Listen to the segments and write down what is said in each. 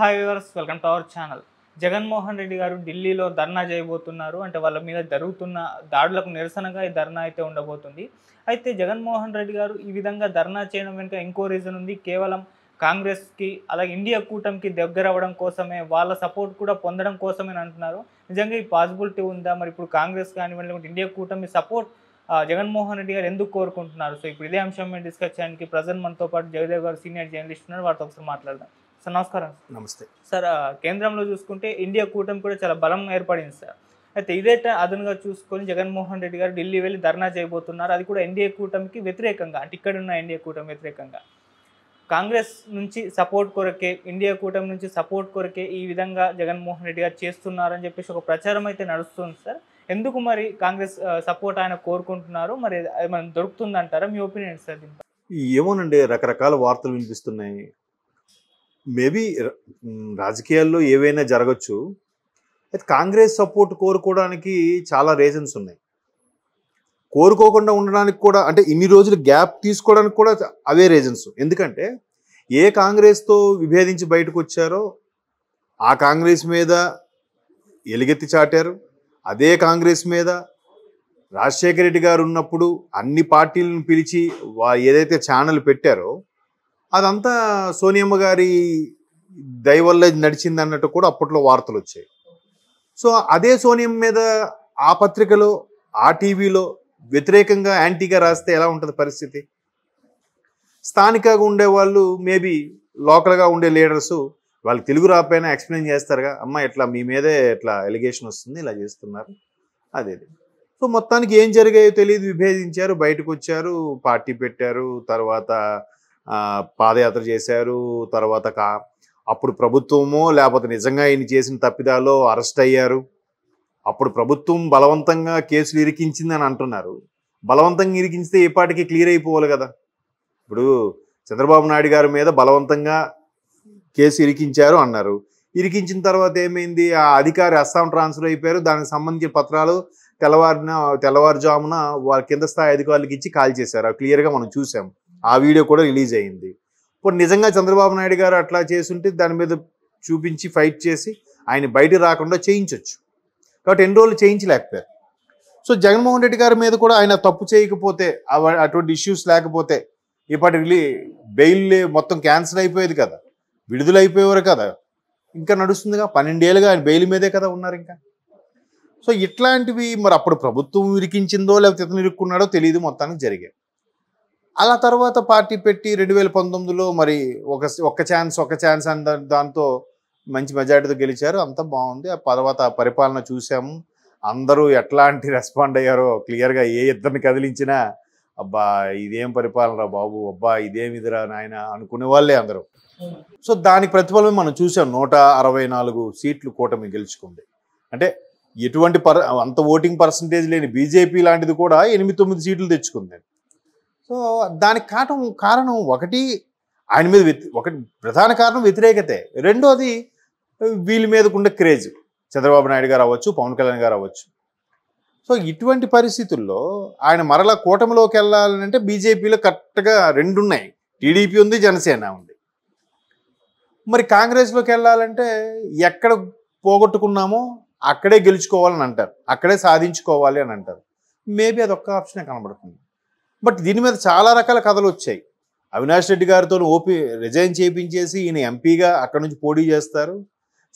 Hi viewers welcome to our channel Jaganmohan Reddy గారు ఢిల్లీలో ధర్నా చేయబోతున్నారు అంటే వాళ్ళ మీద జరుగుతున్న దాడులకు నిరసనగా ఈ ధర్నా అయితే ఉండబోతుంది అయితే జగన్మోహన్ రెడ్డి గారు ఈ విధంగా ధర్నా చేయడం వెనుక ఇంకో రీజన్ ఉంది కేవలం కాంగ్రెస్కి అలాగే ఇండియా కూటమికి దగ్గర అవ్వడం కోసమే వాళ్ళ సపోర్ట్ కూడా పొందడం కోసమే అంటున్నారు నిజంగా ఈ పాసిబిలిటీ ఉందా మరి ఇప్పుడు కాంగ్రెస్ కానివ్వండి లేకుంటే ఇండియా కూటమి సపోర్ట్ జగన్మోహన్ రెడ్డి గారు ఎందుకు కోరుకుంటున్నారు సో ఇప్పుడు ఇదే అంశం మేము డిస్కస్ చేయడానికి ప్రజెంట్ మనతో పాటు జగదేవ్ గారు సీనియర్ జర్నలిస్ట్ ఉన్నారు వారితో ఒకసారి మాట్లాడదాం సార్ నమస్కారం నమస్తే సార్ కేంద్రంలో చూసుకుంటే ఇండియా కూటమి కూడా చాలా బలం ఏర్పడింది సార్ అయితే ఇదే అదనంగా చూసుకొని జగన్మోహన్ రెడ్డి గారు ఢిల్లీ వెళ్ళి ధర్నా చేయబోతున్నారు అది కూడా ఎన్డీఏ కూటమికి వ్యతిరేకంగా అంటే ఇక్కడ ఉన్న ఎన్డీఏ కూటమి వ్యతిరేకంగా కాంగ్రెస్ నుంచి సపోర్ట్ కొరకే ఇండియా కూటమి నుంచి సపోర్ట్ కొరకే ఈ విధంగా జగన్మోహన్ రెడ్డి గారు చేస్తున్నారని చెప్పేసి ఒక ప్రచారం అయితే నడుస్తుంది సార్ ఎందుకు మరి కాంగ్రెస్ సపోర్ట్ ఆయన కోరుకుంటున్నారు మరి ఏమైనా దొరుకుతుందంటారా మీ ఒపీనియన్ సార్ దీంట్లో ఏమోనండి రకరకాల వార్తలు వినిపిస్తున్నాయి మేబీ రాజకీయాల్లో ఏవైనా జరగచ్చు అయితే కాంగ్రెస్ సపోర్ట్ కోరుకోవడానికి చాలా రీజన్స్ ఉన్నాయి కోరుకోకుండా ఉండడానికి కూడా అంటే ఇన్ని రోజులు గ్యాప్ తీసుకోవడానికి కూడా అవే రీజన్స్ ఎందుకంటే ఏ కాంగ్రెస్తో విభేదించి బయటకు వచ్చారో ఆ కాంగ్రెస్ మీద ఎలుగెత్తి చాటారు అదే కాంగ్రెస్ మీద రాజశేఖర రెడ్డి గారు ఉన్నప్పుడు అన్ని పార్టీలను పిలిచి వా ఏదైతే ఛానల్ పెట్టారో అదంతా సోనియమ్మ గారి దయవల్ల నడిచింది అన్నట్టు కూడా అప్పట్లో వార్తలు వచ్చాయి సో అదే సోనియం మీద ఆ పత్రికలో ఆ టీవీలో వ్యతిరేకంగా యాంటీగా రాస్తే ఎలా ఉంటుంది పరిస్థితి స్థానికంగా ఉండేవాళ్ళు మేబీ లోకల్గా ఉండే లీడర్సు వాళ్ళు తెలుగు రాకపోయినా ఎక్స్ప్లెయిన్ చేస్తారుగా అమ్మ ఇట్లా మీ మీదే ఇట్లా ఎలిగేషన్ వస్తుంది ఇలా చేస్తున్నారు అదే సో మొత్తానికి ఏం జరిగాయో తెలియదు విభేదించారు బయటకు వచ్చారు పార్టీ పెట్టారు తర్వాత పాదయాత్ర చేశారు తర్వాత కా అప్పుడు ప్రభుత్వము లేకపోతే నిజంగా ఈయన చేసిన తప్పిదాలో అరెస్ట్ అయ్యారు అప్పుడు ప్రభుత్వం బలవంతంగా కేసులు ఇరికించింది అని అంటున్నారు బలవంతంగా ఇరికించితే ఏ పాటికి క్లియర్ అయిపోవాలి కదా ఇప్పుడు చంద్రబాబు నాయుడు గారి మీద బలవంతంగా కేసు ఇరికించారు అన్నారు ఇరికించిన తర్వాత ఏమైంది ఆ అధికారి అస్సాం ట్రాన్స్ఫర్ అయిపోయారు దానికి సంబంధించిన పత్రాలు తెల్లవారిన తెల్లవారుజామున వారి కింద స్థాయి అధికారులకు ఇచ్చి కాల్ చేశారు క్లియర్గా మనం చూసాము ఆ వీడియో కూడా రిలీజ్ అయింది ఇప్పుడు నిజంగా చంద్రబాబు నాయుడు గారు అట్లా ఉంటే దాని మీద చూపించి ఫైట్ చేసి ఆయన బయట రాకుండా చేయించవచ్చు కాబట్టి ఎన్ని రోజులు చేయించలేకపోయారు సో జగన్మోహన్ రెడ్డి గారి మీద కూడా ఆయన తప్పు చేయకపోతే అటువంటి ఇష్యూస్ లేకపోతే ఇప్పటి రిలీ బెయిల్ మొత్తం క్యాన్సిల్ అయిపోయేది కదా విడుదలైపోయేవారు కదా ఇంకా నడుస్తుందిగా పన్నెండేళ్ళుగా ఆయన బెయిల్ మీదే కదా ఉన్నారు ఇంకా సో ఇట్లాంటివి మరి అప్పుడు ప్రభుత్వం ఇరికించిందో లేకపోతే ఇతను ఇరుక్కున్నాడో తెలియదు మొత్తానికి జరిగాయి అలా తర్వాత పార్టీ పెట్టి రెండు వేల పంతొమ్మిదిలో మరి ఒక ఒక్క ఛాన్స్ ఒక ఛాన్స్ అని దాంతో మంచి మెజార్టీతో గెలిచారు అంత బాగుంది ఆ తర్వాత పరిపాలన చూసాము అందరూ ఎట్లాంటి రెస్పాండ్ అయ్యారో క్లియర్గా ఏ ఇద్దరిని కదిలించినా అబ్బా ఇదేం పరిపాలనరా బాబు అబ్బా ఇదేం ఇదిరా నాయన అనుకునే వాళ్ళే అందరూ సో దానికి ప్రతిఫలమే మనం చూసాం నూట అరవై నాలుగు సీట్లు కూటమి గెలుచుకుంది అంటే ఎటువంటి పర్ అంత ఓటింగ్ పర్సంటేజ్ లేని బీజేపీ లాంటిది కూడా ఎనిమిది తొమ్మిది సీట్లు తెచ్చుకుంది సో దానికి కారణం కారణం ఒకటి ఆయన మీద ఒకటి ప్రధాన కారణం వ్యతిరేకతే రెండోది వీళ్ళ ఉండే క్రేజ్ చంద్రబాబు నాయుడు గారు అవ్వచ్చు పవన్ కళ్యాణ్ గారు అవ్వచ్చు సో ఇటువంటి పరిస్థితుల్లో ఆయన మరలా కూటమిలోకి అంటే బీజేపీలో కరెక్ట్గా రెండు ఉన్నాయి టీడీపీ ఉంది జనసేన ఉంది మరి కాంగ్రెస్లోకి వెళ్ళాలంటే ఎక్కడ పోగొట్టుకున్నామో అక్కడే గెలుచుకోవాలని అంటారు అక్కడే సాధించుకోవాలి అని అంటారు మేబీ అదొక్క ఆప్షనే కనబడుతుంది బట్ దీని మీద చాలా రకాల కథలు వచ్చాయి అవినాష్ రెడ్డి గారితో ఓపీ రిజైన్ చేయించేసి ఈయన ఎంపీగా అక్కడ నుంచి పోటీ చేస్తారు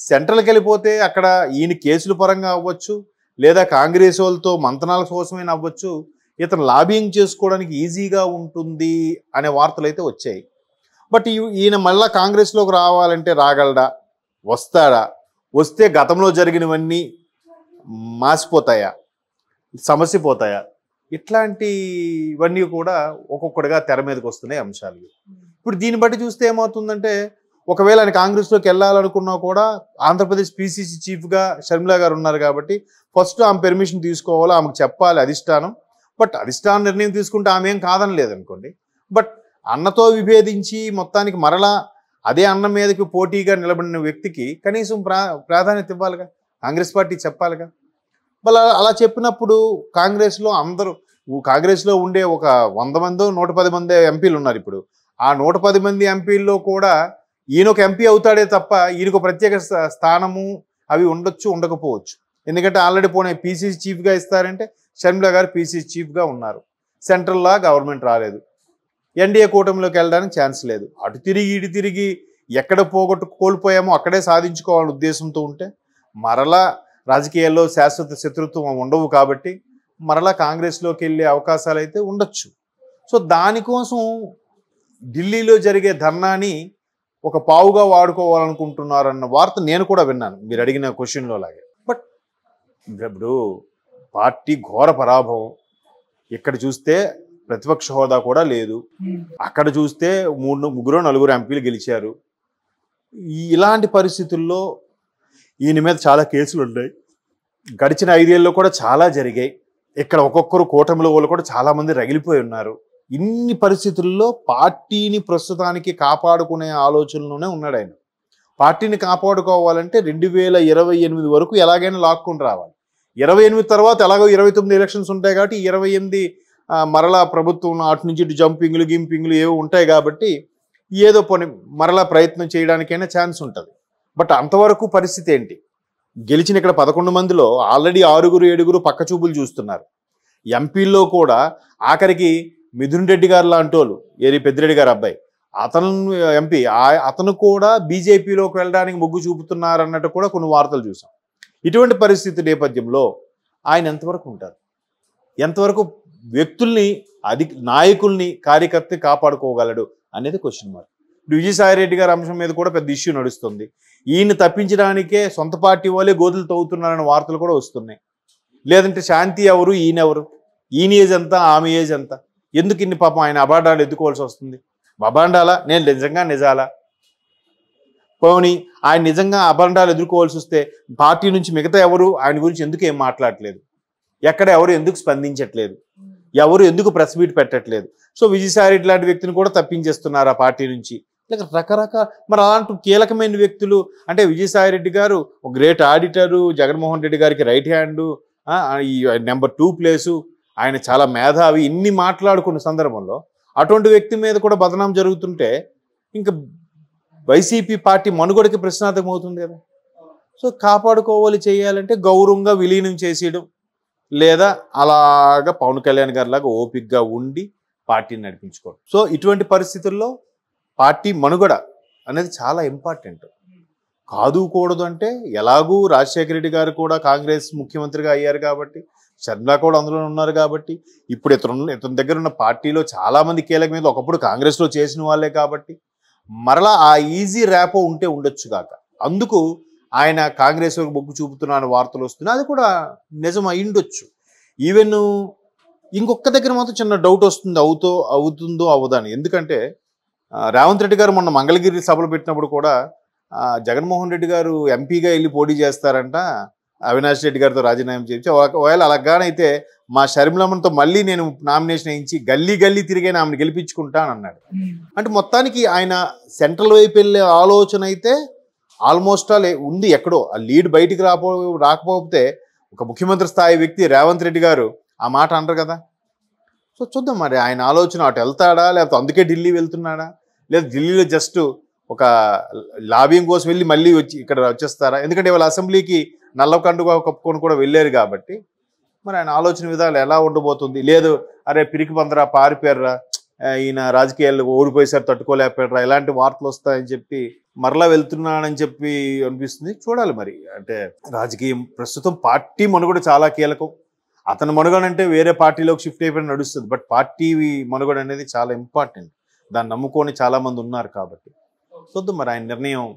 సెంట్రల్కి వెళ్ళిపోతే అక్కడ ఈయన కేసుల పరంగా అవ్వచ్చు లేదా కాంగ్రెస్ వాళ్ళతో మంతనాల కోసమైనా అవ్వచ్చు ఇతను లాబింగ్ చేసుకోవడానికి ఈజీగా ఉంటుంది అనే వార్తలు అయితే వచ్చాయి బట్ ఈయన మళ్ళీ కాంగ్రెస్లోకి రావాలంటే రాగలడా వస్తాడా వస్తే గతంలో జరిగినవన్నీ మాసిపోతాయా సమస్య పోతాయా ఇట్లాంటివన్నీ కూడా ఒక్కొక్కటిగా తెర మీదకి వస్తున్నాయి అంశాలు ఇప్పుడు దీన్ని బట్టి చూస్తే ఏమవుతుందంటే ఒకవేళ ఆయన కాంగ్రెస్లోకి వెళ్ళాలనుకున్నా కూడా ఆంధ్రప్రదేశ్ పీసీసీ చీఫ్గా షర్మిలా గారు ఉన్నారు కాబట్టి ఫస్ట్ ఆమె పెర్మిషన్ తీసుకోవాలో ఆమెకు చెప్పాలి అధిష్టానం బట్ అధిష్టానం నిర్ణయం తీసుకుంటే ఆమె ఏం కాదని లేదనుకోండి బట్ అన్నతో విభేదించి మొత్తానికి మరలా అదే అన్న మీదకి పోటీగా నిలబడిన వ్యక్తికి కనీసం ప్రా ప్రాధాన్యత ఇవ్వాలిగా కాంగ్రెస్ పార్టీ చెప్పాలిగా మళ్ళీ అలా చెప్పినప్పుడు కాంగ్రెస్లో అందరూ కాంగ్రెస్లో ఉండే ఒక వంద మందో నూట పది మంది ఎంపీలు ఉన్నారు ఇప్పుడు ఆ నూట పది మంది ఎంపీల్లో కూడా ఈయన ఒక ఎంపీ అవుతాడే తప్ప ఈయనకు ప్రత్యేక స్థానము అవి ఉండొచ్చు ఉండకపోవచ్చు ఎందుకంటే ఆల్రెడీ పోనీ పీసీసీ చీఫ్గా ఇస్తారంటే షర్మిల గారు పీసీసీ చీఫ్గా ఉన్నారు సెంట్రల్లా గవర్నమెంట్ రాలేదు ఎన్డీఏ కూటమిలోకి వెళ్ళడానికి ఛాన్స్ లేదు అటు తిరిగి ఇటు తిరిగి ఎక్కడ పోగొట్టు కోల్పోయామో అక్కడే సాధించుకోవాలని ఉద్దేశంతో ఉంటే మరలా రాజకీయాల్లో శాశ్వత శత్రుత్వం ఉండవు కాబట్టి మరలా కాంగ్రెస్లోకి వెళ్ళే అవకాశాలు అయితే ఉండొచ్చు సో దానికోసం ఢిల్లీలో జరిగే ధర్నాని ఒక పావుగా వాడుకోవాలనుకుంటున్నారన్న వార్త నేను కూడా విన్నాను మీరు అడిగిన క్వశ్చన్లో లాగే బట్ ఇప్పుడు పార్టీ ఘోర పరాభవం ఇక్కడ చూస్తే ప్రతిపక్ష హోదా కూడా లేదు అక్కడ చూస్తే మూడు ముగ్గురు నలుగురు ఎంపీలు గెలిచారు ఇలాంటి పరిస్థితుల్లో ఈయన మీద చాలా కేసులు ఉన్నాయి గడిచిన ఐదేళ్ళలో కూడా చాలా జరిగాయి ఇక్కడ ఒక్కొక్కరు కూటమిలో వాళ్ళు కూడా చాలామంది రగిలిపోయి ఉన్నారు ఇన్ని పరిస్థితుల్లో పార్టీని ప్రస్తుతానికి కాపాడుకునే ఆలోచనలోనే ఉన్నాడు ఆయన పార్టీని కాపాడుకోవాలంటే రెండు వేల ఇరవై ఎనిమిది వరకు ఎలాగైనా లాక్కుని రావాలి ఇరవై ఎనిమిది తర్వాత ఎలాగో ఇరవై తొమ్మిది ఎలక్షన్స్ ఉంటాయి కాబట్టి ఇరవై ఎనిమిది మరలా ప్రభుత్వం అటు నుంచి ఇటు జంపింగ్లు గింపింగ్లు ఏవో ఉంటాయి కాబట్టి ఏదో పని మరలా ప్రయత్నం చేయడానికైనా ఛాన్స్ ఉంటుంది బట్ అంతవరకు పరిస్థితి ఏంటి గెలిచిన ఇక్కడ పదకొండు మందిలో ఆల్రెడీ ఆరుగురు ఏడుగురు పక్క చూపులు చూస్తున్నారు ఎంపీల్లో కూడా ఆఖరికి మిథున్ రెడ్డి గారు లాంటి వాళ్ళు ఏరి పెద్దిరెడ్డి గారు అబ్బాయి అతను ఎంపీ అతను కూడా బీజేపీలోకి వెళ్ళడానికి మొగ్గు చూపుతున్నారు అన్నట్టు కూడా కొన్ని వార్తలు చూసాం ఇటువంటి పరిస్థితి నేపథ్యంలో ఆయన ఎంతవరకు ఉంటారు ఎంతవరకు వ్యక్తుల్ని అధిక నాయకుల్ని కార్యకర్త కాపాడుకోగలడు అనేది క్వశ్చన్ మార్క్ విజయసాయిరెడ్డి గారి అంశం మీద కూడా పెద్ద ఇష్యూ నడుస్తుంది ఈయన తప్పించడానికే సొంత పార్టీ వాళ్ళే గోధులు తవ్వుతున్నారనే వార్తలు కూడా వస్తున్నాయి లేదంటే శాంతి ఎవరు ఈయన ఎవరు ఈయన ఏజ్ ఎంత ఆమె ఏజ్ ఎంత ఎందుకు ఇన్ని పాపం ఆయన అబాండాలు ఎదుర్కోవాల్సి వస్తుంది అబాండాలా నేను నిజంగా నిజాలా పోని ఆయన నిజంగా అభరణాలు ఎదుర్కోవాల్సి వస్తే పార్టీ నుంచి మిగతా ఎవరు ఆయన గురించి ఎందుకు ఏం మాట్లాడట్లేదు ఎక్కడ ఎవరు ఎందుకు స్పందించట్లేదు ఎవరు ఎందుకు ప్రెస్ మీట్ పెట్టట్లేదు సో విజయసాయి రెడ్డి లాంటి వ్యక్తిని కూడా తప్పించేస్తున్నారు ఆ పార్టీ నుంచి లేక రకరకాల మరి అలాంటి కీలకమైన వ్యక్తులు అంటే విజయసాయిరెడ్డి గారు ఒక గ్రేట్ ఆడిటరు జగన్మోహన్ రెడ్డి గారికి రైట్ హ్యాండు ఈ నెంబర్ టూ ప్లేసు ఆయన చాలా మేధావి ఇన్ని మాట్లాడుకున్న సందర్భంలో అటువంటి వ్యక్తి మీద కూడా బదనాం జరుగుతుంటే ఇంకా వైసీపీ పార్టీ మనుగడకి ప్రశ్నార్థకం అవుతుంది కదా సో కాపాడుకోవాలి చేయాలంటే గౌరవంగా విలీనం చేసేయడం లేదా అలాగా పవన్ కళ్యాణ్ గారిలాగా ఓపిక్గా ఉండి పార్టీని నడిపించుకోవడం సో ఇటువంటి పరిస్థితుల్లో పార్టీ మనుగడ అనేది చాలా ఇంపార్టెంట్ కాదు కూడదు అంటే ఎలాగూ రాజశేఖర రెడ్డి గారు కూడా కాంగ్రెస్ ముఖ్యమంత్రిగా అయ్యారు కాబట్టి శర్మిలా కూడా అందులో ఉన్నారు కాబట్టి ఇప్పుడు ఇతను ఇతని దగ్గర ఉన్న పార్టీలో చాలామంది కీలక మీద ఒకప్పుడు కాంగ్రెస్లో చేసిన వాళ్ళే కాబట్టి మరలా ఆ ఈజీ ర్యాపో ఉంటే ఉండొచ్చు కాక అందుకు ఆయన కాంగ్రెస్ వరకు బొగ్గు చూపుతున్నాను వార్తలు వస్తున్నాయి అది కూడా నిజం అయ్యుండొచ్చు ఈవెన్ ఇంకొక దగ్గర మాత్రం చిన్న డౌట్ వస్తుంది అవుతో అవుతుందో అవదాని ఎందుకంటే రేవంత్ రెడ్డి గారు మొన్న మంగళగిరి సభలు పెట్టినప్పుడు కూడా జగన్మోహన్ రెడ్డి గారు ఎంపీగా వెళ్ళి పోటీ చేస్తారంట అవినాష్ రెడ్డి గారితో రాజీనామా చేయించి ఒకవేళ అలాగానైతే మా షర్మిలమ్మతో మళ్ళీ నేను నామినేషన్ వేయించి గల్లీ గల్లీ తిరిగి ఆమెను గెలిపించుకుంటాను అన్నాడు hmm. అంటే మొత్తానికి ఆయన సెంట్రల్ వైపు వెళ్ళే ఆలోచన అయితే ఆల్మోస్ట్ ఆల్ ఉంది ఎక్కడో ఆ లీడ్ బయటికి రాపో రాకపోతే ఒక ముఖ్యమంత్రి స్థాయి వ్యక్తి రేవంత్ రెడ్డి గారు ఆ మాట అంటారు కదా సో చూద్దాం మరి ఆయన ఆలోచన అటు వెళ్తాడా లేకపోతే అందుకే ఢిల్లీ వెళ్తున్నాడా లేదు ఢిల్లీలో జస్ట్ ఒక లాబింగ్ కోసం వెళ్ళి మళ్ళీ వచ్చి ఇక్కడ వచ్చేస్తారా ఎందుకంటే వాళ్ళ అసెంబ్లీకి నల్లకండుగా కప్పుకొని కూడా వెళ్ళారు కాబట్టి మరి ఆయన ఆలోచన విధాలు ఎలా ఉండబోతుంది లేదు అరే పిరికి పందరా పారిపోయారా ఈయన రాజకీయాలు ఓడిపోయేసారు తట్టుకోలేకపోయారా ఎలాంటి వార్తలు వస్తాయని చెప్పి మరలా వెళ్తున్నానని చెప్పి అనిపిస్తుంది చూడాలి మరి అంటే రాజకీయం ప్రస్తుతం పార్టీ మనుగడ చాలా కీలకం అతని మనుగడంటే వేరే పార్టీలోకి షిఫ్ట్ అయిపోయిన నడుస్తుంది బట్ పార్టీ మనుగడ అనేది చాలా ఇంపార్టెంట్ దాన్ని నమ్ముకొని చాలామంది ఉన్నారు కాబట్టి చూద్దాం మరి ఆయన నిర్ణయం